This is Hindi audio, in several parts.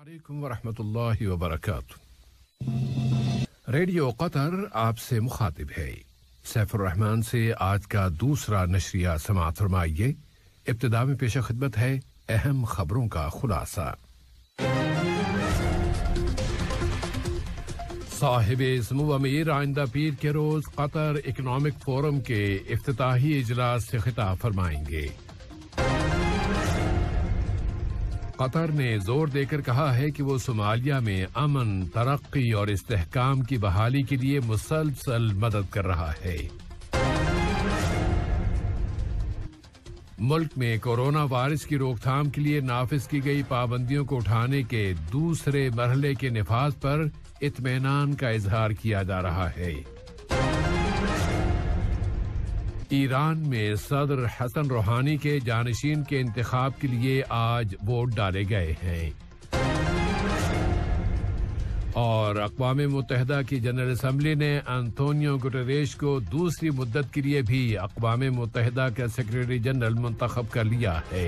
अलैक्म वरहमतुल्लाहि वबरकातुहू रेडियो कतर आपसे मुखातिब है सैफुररहमान से आज का दूसरा नशरिया समात फरमाइए इब्तदा में पेशा खिदमत है अहम खबरों का खुलासा साहिब इसम व मीर आइंदा पीर के रोज कतर इकनॉमिक फोरम के अफ्ताही इजलास से खिताब फरमाएंगे कतर ने जोर देकर कहा है कि वो सोमालिया में अमन तरक्की और इस्तेकाम की बहाली के लिए मुसलसल मदद कर रहा है मुल्क में कोरोना वायरस की रोकथाम के लिए नाफिज की गई पाबंदियों को उठाने के दूसरे मरहले के नफाज पर इतमान का इजहार किया जा रहा है ईरान में सदर हसन रूहानी के जानशीन के इंतखाब के लिए आज वोट डाले गए हैं और अकवा मुतहदा की जनरल असम्बली ने अंतोनियो गुटरेश को दूसरी मुद्दत के लिए भी अकवा मुतहदा का सेक्रेटरी जनरल मंतखब कर लिया है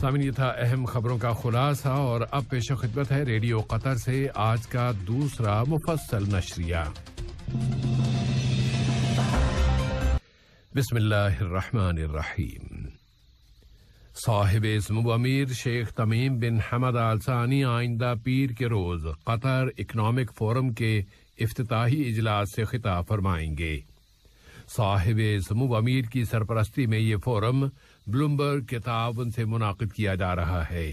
सामिन ये था अहम खबरों का खुलासा और अब पेश खिदमत है रेडियो कतर से आज का दूसरा मुफसल नशरिया बिस्मिल्लाहिर्रहमानिर्रहीम साहिब इसम अमीर शेख तमीम बिन हमद अलसानी आइंदा पीर के रोज कतर इकोनॉमिक फोरम के अफ्ताही इजलास से खिताब फरमाएंगे साहिब इसम अमीर की सरपरस्ती में ये फोरम ब्लूमबर्ग के ताउन से मुनद किया जा रहा है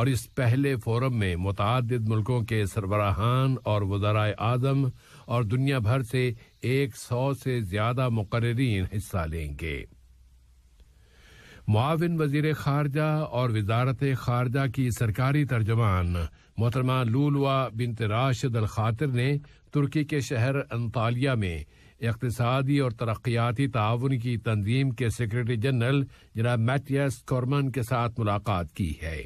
और इस पहले फोरम में मुतद मुल्कों के सरबराहान और वजरा आजम और दुनिया भर से एक सौ से ज्यादा मुकर्रीन हिस्सा लेंगे मुआविन वजीर खारजा और वजारत खारजा की सरकारी तर्जमान मोहतरमा लूलवा बिन तराशद अल खातिर ने तुर्की के शहर अंतालिया में इकतसादी और तरक्याती ताउन की तंजीम के सेक्रेटरी जनरल जनाब मैटियस कॉर्मन के साथ मुलाकात की है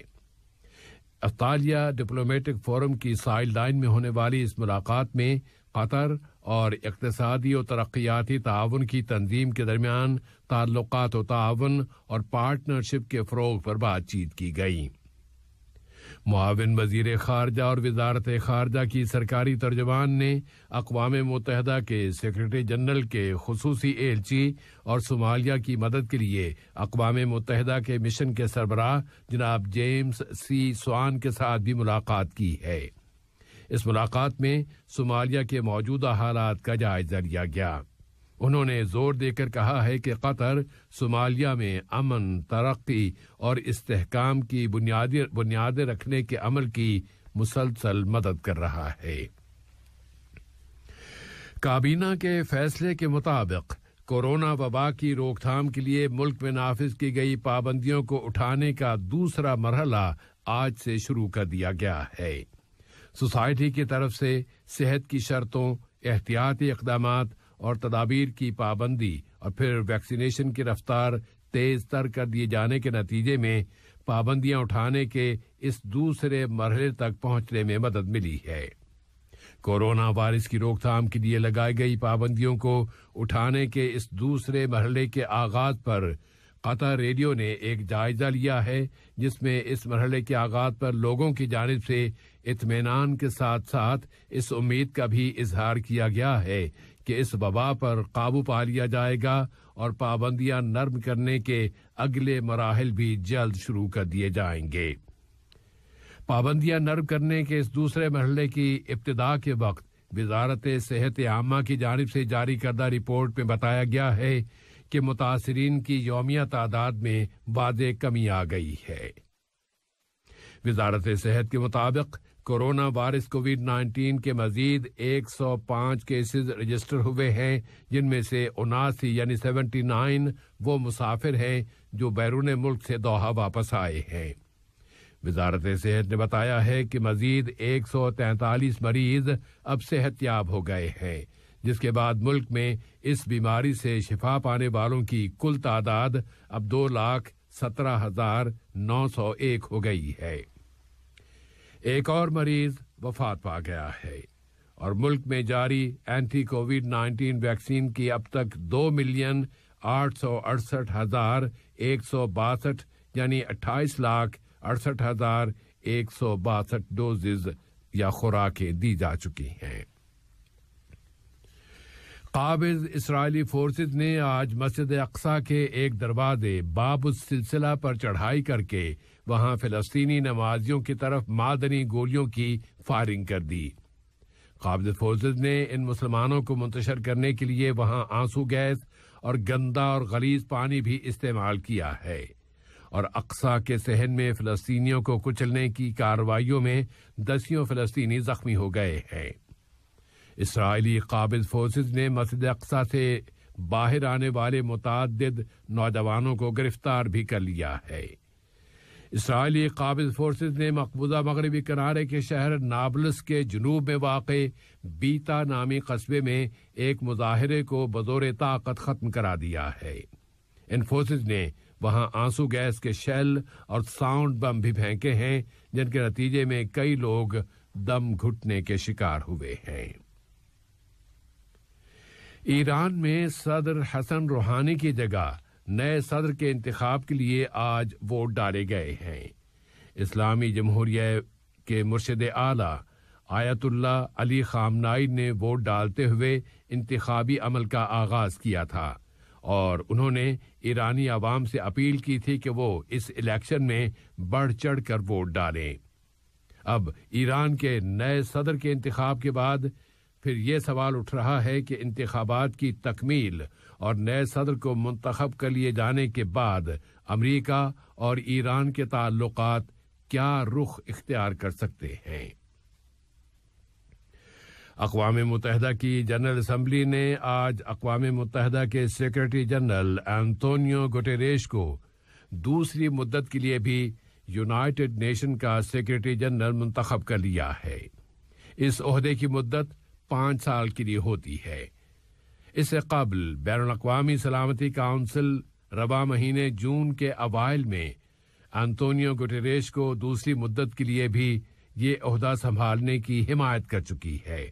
अफ्तालिया डिप्लोमेटिक फोरम की साइड लाइन में होने वाली इस मुलाकात में कतर और इकतसादी और तरक्याती ताउन की तंजीम के दरमियान ताल्लुक ताउन और पार्टनरशिप के फ़रोग पर बातचीत की गई मुआवन वजीर खारजा और वजारत खारजा की सरकारी तर्जमान ने अकवा मुतहदा के सेक्रेटरी जनरल के खसूसी एलची और सोमालिया की मदद के लिए अकवा मुतहदा के मिशन के सरबराह जनाब जेम्स सी स्वान के साथ भी मुलाकात की है इस मुलाकात में सोमालिया के मौजूदा हालात का जायजा लिया गया उन्होंने जोर देकर कहा है कि कतर सोमालिया में अमन तरक्की और इस्तेकाम की बुनियादी बुनियादें रखने के अमल की मुसलसल मदद कर रहा है काबीना के फैसले के मुताबिक कोरोना वबा की रोकथाम के लिए मुल्क में नाफिज की गई पाबंदियों को उठाने का दूसरा मरहला आज से शुरू कर दिया गया है सोसाइटी की तरफ से सेहत की शर्तों एहतियाती इकदाम और तदाबीर की पाबंदी और फिर वैक्सीनेशन की रफ्तार तेज तर कर दिए जाने के नतीजे में पाबंदियां उठाने के इस दूसरे मरहले तक पहुंचने में मदद मिली है कोरोना वायरस की रोकथाम के लिए लगाई गई पाबंदियों को उठाने के इस दूसरे मरहले के आगाज पर अतः रेडियो ने एक जायजा लिया है जिसमें इस मरहले के आगाज पर लोगों की जानब से इतमान के साथ साथ इस उम्मीद का भी इजहार किया गया है कि इस वबा पर काबू पा लिया जाएगा और पाबंदियां नर्म करने के अगले मराहल भी जल्द शुरू कर दिए जाएंगे पाबंदियां नर्म करने के इस दूसरे मरहले की इब्तदा के वक्त वजारत सेहत आमा की जानब से जारी करदा रिपोर्ट में बताया गया है कि मुतासरीन की योमिया तादाद में बाद कमी आ गई है वजारत सेहत के मुताबिक कोरोना वायरस कोविड 19 के मजीद 105 केसेस रजिस्टर हुए हैं जिनमें से उनासी यानी 79 वो मुसाफिर हैं जो बैरून मुल्क से दोहा वापस आए हैं वजारत सेहत ने बताया है कि मजीद 143 मरीज अब सेहतयाब हो गए हैं जिसके बाद मुल्क में इस बीमारी से शिफा पाने वालों की कुल तादाद अब दो लाख सत्रह हजार नौ सौ एक हो गई है एक और मरीज वफात पा गया है और मुल्क में जारी एंटी कोविड नाइन्टीन वैक्सीन की अब तक दो मिलियन आठ सौ अड़सठ हजार एक सौ बासठ यानी अट्ठाईस लाख अड़सठ हजार एक सौ बासठ डोजेज या खुराकें दी जा चुकी हैं काबिज इसराइली फोर्स ने आज मस्जिद अक्सा के एक दरवाजे बाब सिलसिला पर चढ़ाई करके वहां फिलस्तीनी नमाजियों की तरफ मादनी गोलियों की फायरिंग कर दी काबिज फोर्स ने इन मुसलमानों को मुंतशर करने के लिए वहां आंसू गैस और गंदा और गलीज पानी भी इस्तेमाल किया है और अक्सा के सहन में फिलस्तीनियों को कुचलने की कार्रवाई में दसियों फिलस्तीनी जख्मी हो गए हैं इसराइली काबिल फोर्सेज ने मस्जिद अक्सा से बाहर आने वाले मुतद नौजवानों को गिरफ्तार भी कर लिया है इसराइली काबिल फोर्सेज ने मकबूजा मगरबी किनारे के शहर नाबलस के जनूब में वाक़ बीता नामी कस्बे में एक मुजाहरे को बजोर ताकत ख़त्म करा दिया है इन फोर्सेज ने वहां आंसू गैस के शेल और साउंड बम भी फेंके हैं जिनके नतीजे में कई लोग दम घुटने के शिकार हुए हैं ईरान में सदर हसन रूहानी की जगह नए सदर के इंतखाब के लिए आज वोट डाले गए हैं इस्लामी जमहूरिया के मुर्शद आला आयतुल्ला अली खामनाई ने वोट डालते हुए इंतबी अमल का आगाज़ किया था और उन्होंने ईरानी आवाम से अपील की थी कि वो इस इलेक्शन में बढ़ चढ़ कर वोट डालें अब ईरान के नए सदर के इंतखाब के बाद फिर ये सवाल उठ रहा है कि इंतबात की तकमील और नए सदर को मंतखब कर लिए जाने के बाद अमरीका और ईरान के ताल्लुक क्या रुख इख्तियार कर सकते हैं अकवा मुतहदा की जनरल असम्बली ने आज अकवा मुतहदा के सेक्रेटरी जनरल एंतोनियो गुटेरेश को दूसरी मुद्दत के लिए भी यूनाइटेड नेशन का सेक्रेटरी जनरल मंतखब कर लिया है इस अहदे की मुद्दत पांच साल के लिए होती है इससे कबल बैन अवी सलामती काउंसिल रबा महीने जून के अवाइल में अंतोनियो गुटेरेश को दूसरी मुद्दत के लिए भी ये अहदा संभालने की हिमायत कर चुकी है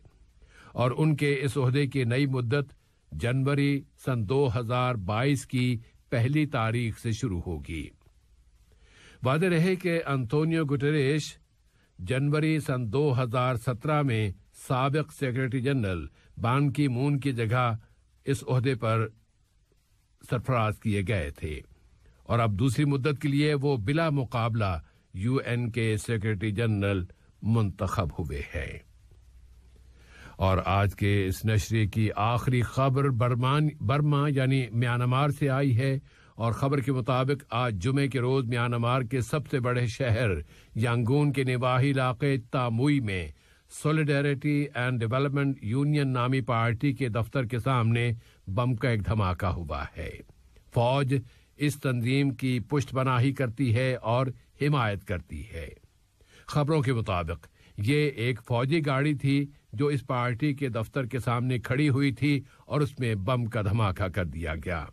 और उनके इस अहदे की नई मुद्दत जनवरी सन 2022 की पहली तारीख से शुरू होगी वादे रहे कि अंतोनियो गुटेरेश जनवरी सन 2017 में सबक सेक्रेटरी जनरल बान की मून की जगह इस अहदे पर सरफराज किए गए थे और अब दूसरी मुद्दत के लिए वो बिला मुकाबला यूएन के सेक्रेटरी जनरल मुंतखब हुए हैं और आज के इस नशरे की आखिरी खबर बर्मा यानी म्यांमार से आई है और खबर के मुताबिक आज जुमे के रोज म्यांमार के सबसे बड़े शहर यांगून के निवाही इलाके तामुई में सोलिडेरिटी एंड डेवलपमेंट यूनियन नामी पार्टी के दफ्तर के सामने बम का एक धमाका हुआ है फौज इस तंजीम की पुष्ट पनाही करती है और हिमायत करती है खबरों के मुताबिक ये एक फौजी गाड़ी थी जो इस पार्टी के दफ्तर के सामने खड़ी हुई थी और उसमें बम का धमाका कर दिया गया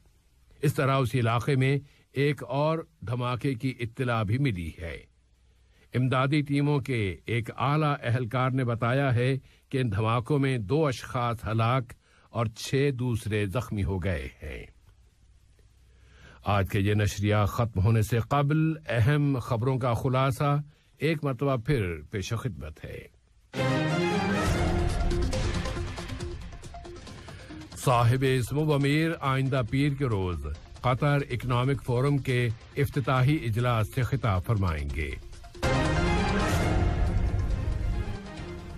इस तरह उस इलाके में एक और धमाके की इत्तला भी मिली है इमदादी टीमों के एक आला अहलकार ने बताया है कि इन धमाकों में दो अशखात हलाक और छह दूसरे जख्मी हो गए हैं आज के ये नशरिया खत्म होने से कबल अहम खबरों का खुलासा एक मरतबा फिर पेश खिदमत है साहिब इसम अमीर आइंदा पीर के रोज कतर इकनॉमिक फोरम के अफ्ताही इजलास से खिताब फरमाएंगे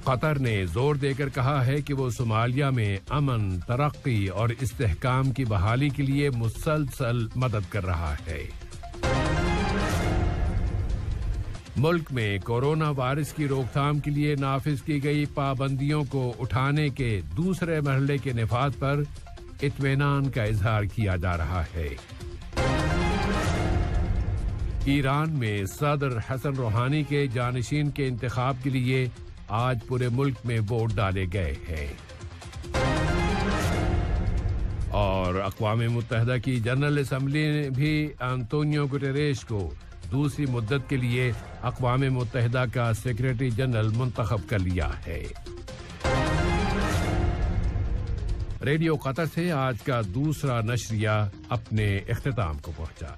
कतर ने जोर देकर कहा है कि वो सोमालिया में अमन तरक्की और इस्तेहकाम की बहाली के लिए मुसलसल मदद कर रहा है मुल्क में कोरोना वायरस की रोकथाम के लिए नाफिज की गई पाबंदियों को उठाने के दूसरे मरहले के निफात पर इतमान का इजहार किया जा रहा है ईरान में सदर हसन रूहानी के जानशीन के इंतखब के लिए आज पूरे मुल्क में वोट डाले गए हैं और अकवा मुतहदा की जनरल असम्बली ने भी अंतोनियो गुटेरेश को दूसरी मुद्दत के लिए अकवा मुतहदा का सेक्रेटरी जनरल मुंतब कर लिया है रेडियो कतर से आज का दूसरा नशरिया अपने अख्ताम को पहुंचा